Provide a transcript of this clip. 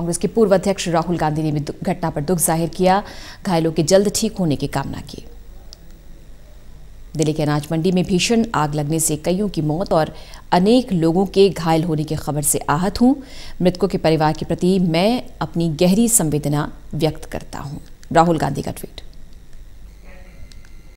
कांग्रेस के पूर्व अध्यक्ष राहुल गांधी ने भी घटना पर दुख जाहिर किया घायलों के जल्द ठीक होने की कामना की दिल्ली के अनाज मंडी में भीषण आग लगने से कईयों की मौत और अनेक लोगों के घायल होने की खबर से आहत हूं मृतकों के परिवार के प्रति मैं अपनी गहरी संवेदना व्यक्त करता हूं राहुल गांधी का ट्वीट